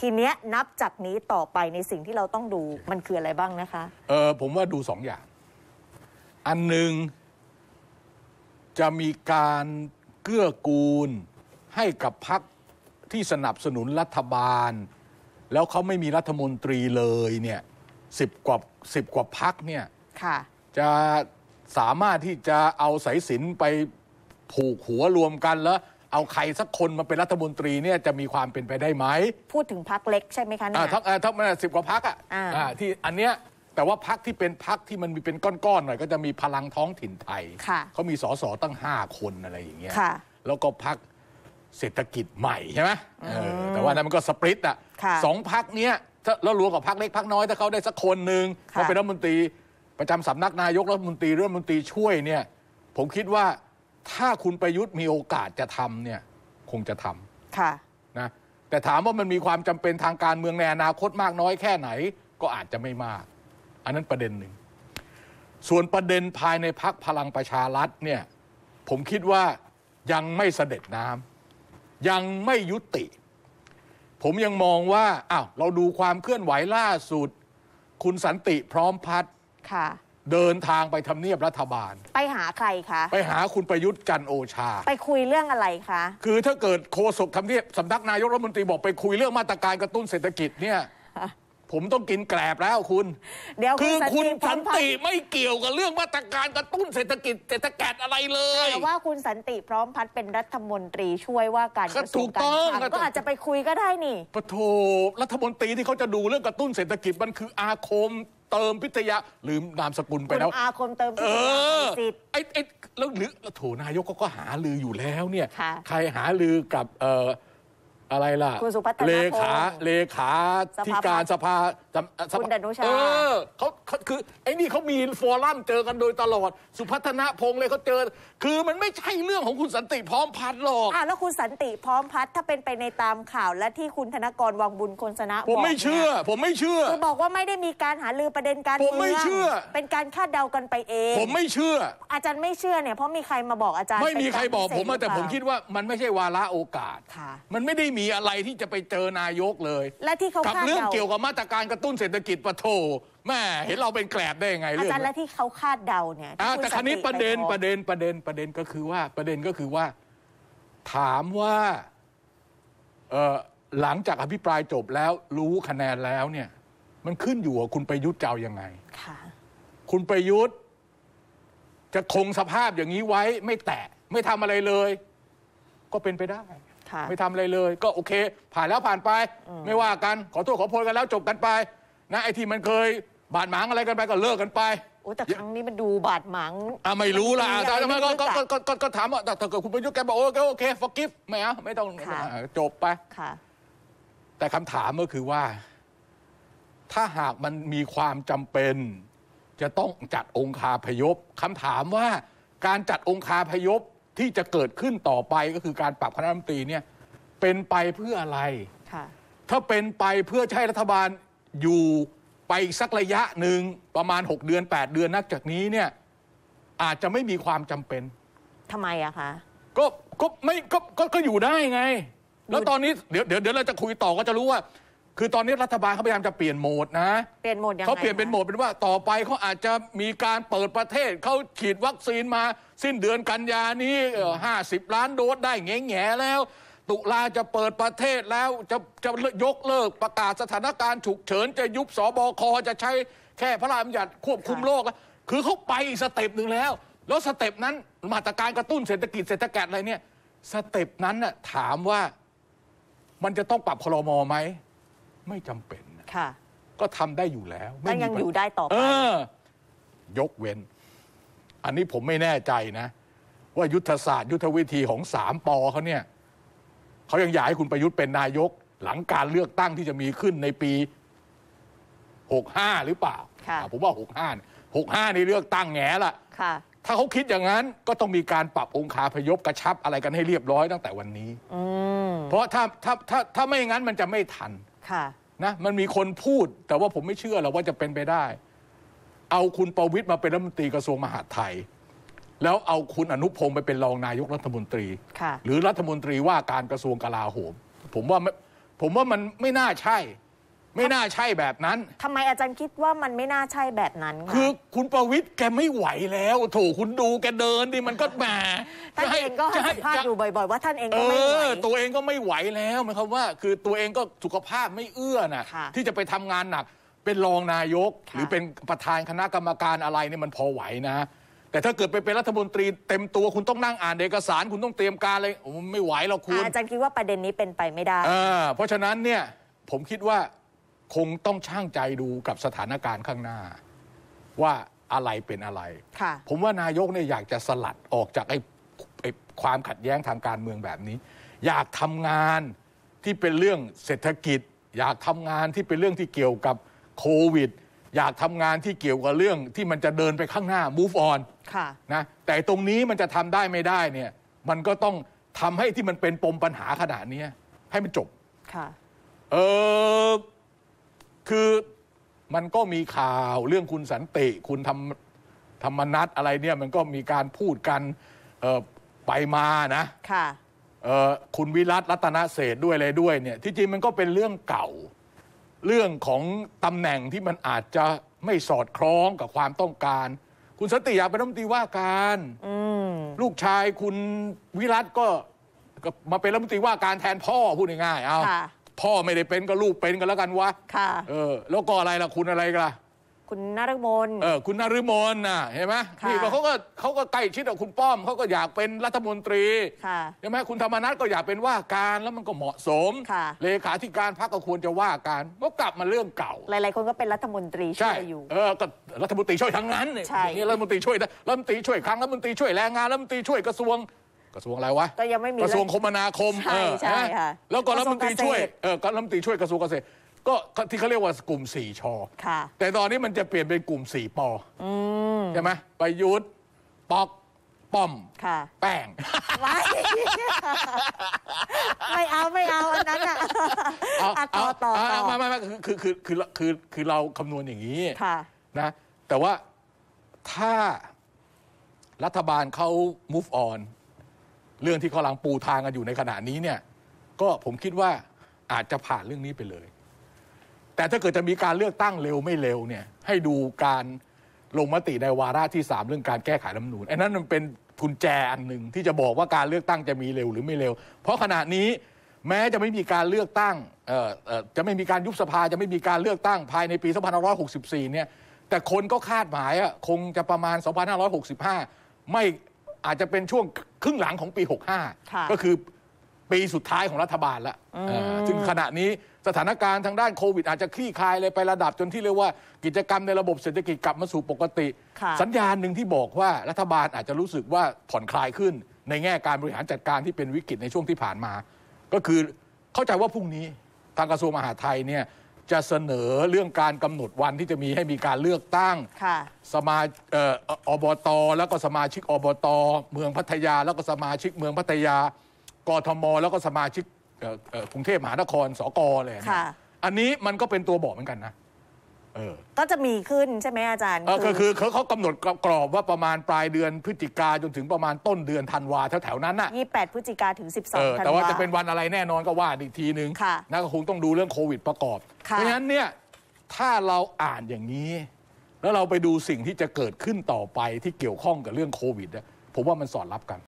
ทีเนี้ยนับจากนี้ต่อไปในสิ่งที่เราต้องดูมันคืออะไรบ้างนะคะเออผมว่าดูสองอย่าง อันหนึ่งจะมีการเกื้อกูลให้กับพรรคที่สนับสนุนรัฐบาล แล้วเขาไม่มีรัฐมนตรีเลยเนี่ยสิบกว่าสิบกว่าพักเนี่ยจะสามารถที่จะเอาสายสินไปผูกหัวรวมกันแล้วเอาใครสักคนมาเป็นรัฐมนตรีเนี่ยจะมีความเป็นไปได้ไหม พูดถึงพักเล็กใช่ไหมคะเนี่ยทั้งทั้งมันสิบกว่าพักอ่ะที่อันเนี้ยแต่ว่าพักที่เป็นพักที่มันมีเป็นก้อนๆหน่อยก็จะมีพลังท้องถิ่นไทยเขามีสสตั้งห้าคนอะไรอย่างเงี้ยแล้วก็พักเศรษฐกิจใหม่ใช่ไหมแต่ว่านั้นมันก็สปริตอ่ะสองพักเนี้ยแล้วรวมกับพักเล็กพักน้อยถ้าเขาได้สักคนหนึ่งมาเป็นรัฐมนตรี ประจำสำนักนายกรัฐมนตรีรัฐมนตรีช่วยเนี่ย ผมคิดว่าถ้าคุณประยุทธ์มีโอกาสจะทำเนี่ย คงจะทำค่ะนะแต่ถามว่ามันมีความจำเป็นทางการเมืองในอนาคตมากน้อยแค่ไหน ก็อาจจะไม่มาก อันนั้นประเด็นหนึ่งส่วนประเด็นภายในพักพลังประชารัฐเนี่ย ผมคิดว่ายังไม่เสด็จน้ำยังไม่ยุติ ผมยังมองว่าอ้าวเราดูความเคลื่อนไหวล่าสุดคุณสันติพร้อมพัฒน์เดินทางไปทำเนียบรัฐบาล ไปหาใครคะไปหาคุณประยุทธ์จันโอชา ไปคุยเรื่องอะไรคะ คือถ้าเกิดโคศกทำเนียบสำนักนายกรัฐมนตรีบอกไปคุยเรื่องมาตรการกระตุ้นเศรษฐกิจเนี่ยผมต้องกินแกลบแล้วคุณเดี๋ยวคือคุณสันติไม่เกี่ยวกับเรื่องมาตรการกระตุ้นเศรษฐกิจเศรษฐกิจอะไรเลยแต่ว่าคุณสันติพร้อมพัฒน์เป็นรัฐมนตรีช่วยว่าการกระทรวงการคลังก็อาจจะไปคุยก็ได้นี่ปะโถรัฐมนตรีที่เขาจะดูเรื่องกระตุ้นเศรษฐกิจมันคืออาคมเติมพิทยาลืมนามสกุลไปแล้ว อาคมเติมพิทยาสิทธิ์ไอ้ไอ้แล้วหรือโถนายกก็หาลืออยู่แล้วเนี่ยใครหาลือกับเอ่ออะไรล่ะคุณสุพัฒนเลขาเลขาที่การสภาคุณดนุชาเออเขาคือไอ้นี่เขามีฟอรัมเจอกันโดยตลอด สุพัฒนาพงศ์เลยเขาเจอคือมันไม่ใช่เรื่องของคุณสันติพร้อมพัฒน์หรอกอ่าแล้วคุณสันติพร้อมพัฒน์ถ้าเป็นไปในตามข่าวและที่คุณธนกรวังบุญคนชนะผมไม่เชื่อ ผมไม่เชื่อคือบอกว่าไม่ได้มีการหาลือประเด็นการเมืองผมไม่เชื่อ เป็นการคาดเดากันไปเอง ผมไม่เชื่อ อาจารย์ไม่เชื่อเนี่ยเพราะมีใครมาบอกอาจารย์ ไม่มีใครบอกผมแต่ผมคิดว่ามันไม่ใช่วาระโอกาสมันไม่ได้มีอะไรที่จะไปเจอนายกเลย และที่เขาคาดเดาเรื่องเกี่ยวกับมาตรการกระตุ้นเศรษฐกิจปะโถแม่เห็นเราเป็นแกลบได้ยังไงอาเรื่องจารย์และที่เขาคาดเดาเนี่ยาแต่คร้งนี้ประเด็นประเด็นประเด็นประเด็นก็คือว่า ประเด็นก็คือว่า ถามว่าเออหลังจากอภิปรายจบแล้วรู้คะแนนแล้วเนี่ยมันขึ้นอยู่ว่าคุณประยุทธ์จะเอายังไงค่ะคุณประยุทธ์จะคงสภาพอย่างนี้ไว้ ไม่แตะไม่ทำอะไรเลย ก็เป็นไปได้ไม่ทำอะไรเลย ก็โอเคผ่านแล้วผ่านไป ไม่ว่ากันขอโทษขอโพยกันแล้วจบกันไป นะไอ้ที่มันเคยบาดหมางอะไรกันไปก็เลิกกันไปโอ้แต่ครั้งนี้มันดูบาดหมางอ่ะไม่รู้ล่ะแต่ทำไมก็ก็ก็ถามว่าแต่ถ้าเกิดคุณประยุทธ์แกบอกโอเคโอเค forgive ไม่เอาไม่ต้องจบไป แต่คำถามก็คือว่า ถ้าหากมันมีความจำเป็น จะต้องจัดองคาพยพคำถามว่าการจัดองคาพยพที่จะเกิดขึ้นต่อไปก็คือการปรับคณะรัฐมนตรีเนี่ยเป็นไปเพื่ออะไร ค่ะ ถ้าเป็นไปเพื่อใช้รัฐบาลอยู่ไปสักระยะหนึ่งประมาณ 6 เดือน 8 เดือนนักจากนี้เนี่ยอาจจะไม่มีความจำเป็น ทำไมอะคะ ก็ ก็ไม่ก็ก็ ก็อยู่ได้ไง แล้วตอนนี้เดี๋ยวเดี๋ยวเดี๋ยวเราจะคุยต่อก็จะรู้ว่าคือตอนนี้รัฐบาลเขาพยายามจะเปลี่ยนโหมดนะ เปลี่ยนโหมดยังไงเขาเปลี่ยนเป็นโหมด เป็นว่าต่อไปเขาอาจจะมีการเปิดประเทศเขาฉีดวัคซีนมาสิ้นเดือนกันยานี้ห้าสิบล้านโดสได้แง่แง่แล้ว ตุลาจะเปิดประเทศแล้วจะจะยกเลิกประกาศสถานการณ์ฉุกเฉินจะยุบสบคจะใช้แค่พระราชบัญญัติควบคุมโรคแล้วคือเขาไปสเต็ปหนึ่งแล้ว แล้วสเต็ปนั้นมาตรการกระตุ้นเศรษฐกิจเศรษฐกิจอะไรเนี่ยสเต็ปนั้นน่ะถามว่ามันจะต้องปรับคลรมอไหมไม่จำเป็นค่ะก็ทำได้อยู่แล้วม่ยังอยู่ได้ต่อไปอยกเว้น อันนี้ผมไม่แน่ใจนะว่ายุทธศาสตร์ ยุทธวิธีของสามปอเขาเนี่ยเขายังอยากให้คุณประยุทธ์เป็นนายก หลังการเลือกตั้งที่จะมีขึ้นในปีหกห้าหรือเปล่าผมว่าหกห้าหกห้าในเลือกตั้งแง่ละค่ะถ้าเขาคิดอย่างนั้นก็ต้องมีการปรับองคาพยพกระชับอะไรกันให้เรียบร้อยตั้งแต่วันนี้อเพราะถ้าถ้าถ้าถ้าไม่งั้นมันจะไม่ทันค่ะนะมันมีคนพูดแต่ว่าผมไม่เชื่อหรอกว่าจะเป็นไปได้ เอาคุณประวิตยมาเป็นรัฐมนตรีกระทรวงมหาดไทย แล้วเอาคุณอนุพงศ์ไปเป็นรองนายกรัฐมนตรีค่ะหรือรัฐมนตรีว่าการกระทรวงกลาโหมผมว่าผมว่ามันไม่น่าใช่ไม่น่าใช่แบบนั้น ทำไมอาจารย์คิดว่ามันไม่น่าใช่แบบนั้นคะคือคุณประวิตยแกไม่ไหวแล้วโถคุณดูแกเดินดิมันก็แหมท่านเองก็ให้จะสัมภาษณ์อยู่บ่อยๆ ว่าท่านเองก็ไม่ไหวตัวเองก็ไม่ไหวแล้วหมายความว่าคือตัวเองก็สุขภาพไม่เอื้อน่ะที่จะไปทำงานหนักเป็นรองนายกหรือเป็นประธานคณะกรรมการอะไรเนี่ยมันพอไหวนะ แต่ถ้าเกิดไปเป็นรัฐมนตรีเต็มตัวคุณต้องนั่งอ่านเอกสารคุณต้องเตรียมการเลยโอ้ไม่ไหวหรอกคุณ อาจารย์คิดว่าประเด็นนี้เป็นไปไม่ได้เพราะฉะนั้นเนี่ยผมคิดว่าคงต้องช่างใจดูกับสถานการณ์ข้างหน้า ว่าอะไรเป็นอะไรผมว่านายกเนี่ยอยากจะสลัดออกจากไอ้ไอ้ความขัดแย้งทางการเมืองแบบนี้ อยากทำงานที่เป็นเรื่องเศรษฐกิจ อยากทำงานที่เป็นเรื่องที่เกี่ยวกับโควิด อยากทำงานที่เกี่ยวกับเรื่องที่มันจะเดินไปข้างหน้า move on นะแต่ตรงนี้มันจะทำได้ไม่ได้เนี่ย มันก็ต้องทำให้ที่มันเป็นปมปัญหาขนาดนี้ให้มันจบค่ะ เออคือมันก็มีข่าวเรื่องคุณสันติ คุณธรรมธรรมนัตอะไรเนี่ยมันก็มีการพูดกันไปมานะค่ะคุณวิรัต รัตนเศษด้วยอะไรด้วยเนี่ยที่จริงมันก็เป็นเรื่องเก่า เรื่องของตำแหน่งที่มันอาจจะไม่สอดคล้องกับความต้องการ คุณสติอยากเป็นรัฐมนตรีว่าการลูกชายคุณวิรัตก็มาเป็นรัฐมนตรีว่าการแทนพ่อพูดง่ายๆเอาพ่อไม่ได้เป็นก็ลูกเป็นกันแล้วกันวะ ค่ะ เออ แล้วก็อะไรล่ะคุณอะไรกันล่ะ คุณนรมนเออ คุณนรมนน่ะเห็นไหมค่ะนี่เขาก็เขาก็ใกล้ชิดกับคุณป้อม เขาก็อยากเป็นรัฐมนตรี ค่ะ ใช่ไหมคุณธรรมนัฐก็อยากเป็นว่าการแล้วมันก็เหมาะสมค่ะ เลขาธิการพรรคก็ควรจะว่าการ ก็กลับมาเรื่องเก่า หลายๆคนก็เป็นรัฐมนตรีช่ใชวยอยู่ เออ ก็รัฐมนตรีช่วยทั้งนั้น่ใช่องรัฐมนตรีช่วยนะรัฐมนตรีช่วยครั้งรัฐมนตรีช่วยแรงงานรัฐมนตรีช่วยกระทรวงกระทรวงอะไรวะก็ยังไม่มีกระทรวงคมนาคมใช่ใช่ค่ะแล้วก็รัฐมนตรีช่วยเออกรัฐมนตรีช่วยกระทรวงเกษตรก็ที่เขาเรียกว่ากลุ่มสี่ชอแต่ตอนนี้มันจะเปลี่ยนเป็นกลุ่มสี่ปอใช่ไหมประยุทธ์ปอก ป้อม แป้งไม่เอา ไม่เอา อันนั้นอ่ะเอาต่อไม่ไม่ไม่คือคือคือคือคือเราคำนวณอย่างนี้นะแต่ว่าถ้ารัฐบาลเขา move on เรื่องที่กำลังปูทางกันอยู่ในขณะนี้เนี่ยก็ผมคิดว่าอาจจะผ่านเรื่องนี้ไปเลย แต่ถ้าเกิดจะมีการเลือกตั้งเร็วไม่เร็วเนี่ยให้ดูการลงมติในวาระที่ 3 เรื่องการแก้ไขรัฐมนูลไอ้นั้นมันเป็นทุนแจอันหนึ่งที่จะบอกว่าการเลือกตั้งจะมีเร็วหรือไม่เร็ว เพราะขณะนี้แม้จะไม่มีการเลือกตั้งจะไม่มีการยุบสภาจะไม่มีการเลือกตั้งภายในปี 2564 เนี่ยแต่คนก็คาดหมายคงจะประมาณ 2565 ไม่อาจจะเป็นช่วงครึ่งหลังของปี 65 ก็คือปีสุดท้ายของรัฐบาลละซึงขณะนี้สถานการณ์ทางด้านโควิด อาจจะคลี่คลายเลยไประดับจนที่เรียกว่ากิจกรรมในระบบเศรษฐกิจกลับมาสู่ปกติ สัญญาณหนึ่งที่บอกว่ารัฐบาลอาจจะรู้สึกว่าผ่อนคลายขึ้นในแง่การบริหารจัดการที่เป็นวิกฤตในช่วงที่ผ่านมา ก็คือเข้าใจว่าพรุ่งนี้ทางกระทรวงมหาดไทยเนี่ยจะเสนอเรื่องการกำหนดวันที่จะมีให้มีการเลือกตั้ง ค่ะ สมาเอออบต แล้วก็สมาชิกอบต เมืองพัทยา แล้วก็สมาชิกเมืองพัทยา กทม แล้วก็สมาชิกเออเออกรุงเทพมหานคร สกเลยนะ่ะอันนี้มันก็เป็นตัวบอกเหมือนกันนะออก็จะมีขึ้นใช่ไหมอาจารย์อก็คือเขาเขากำหนดกรอบว่าประมาณปลายเดือนพฤศจิกาจนถึงประมาณต้นเดือนธันวาแถวๆนั้นน่ะ28 พฤศจิกาถึงบสอ12ธันวาแต่ว่าจะเป็นวันอะไรแน่นอนก็ว่าอีกทีนึงค่ะนะก็คงต้องดูเรื่องโควิดประกอบ่เพราะฉะนั้นเนี่ยถ้าเราอ่านอย่างนี้ แล้วเราไปดูสิ่งที่จะเกิดขึ้นต่อไปที่เกี่ยวข้องกับเรื่องโควิดผมว่ามันสอดรับกัน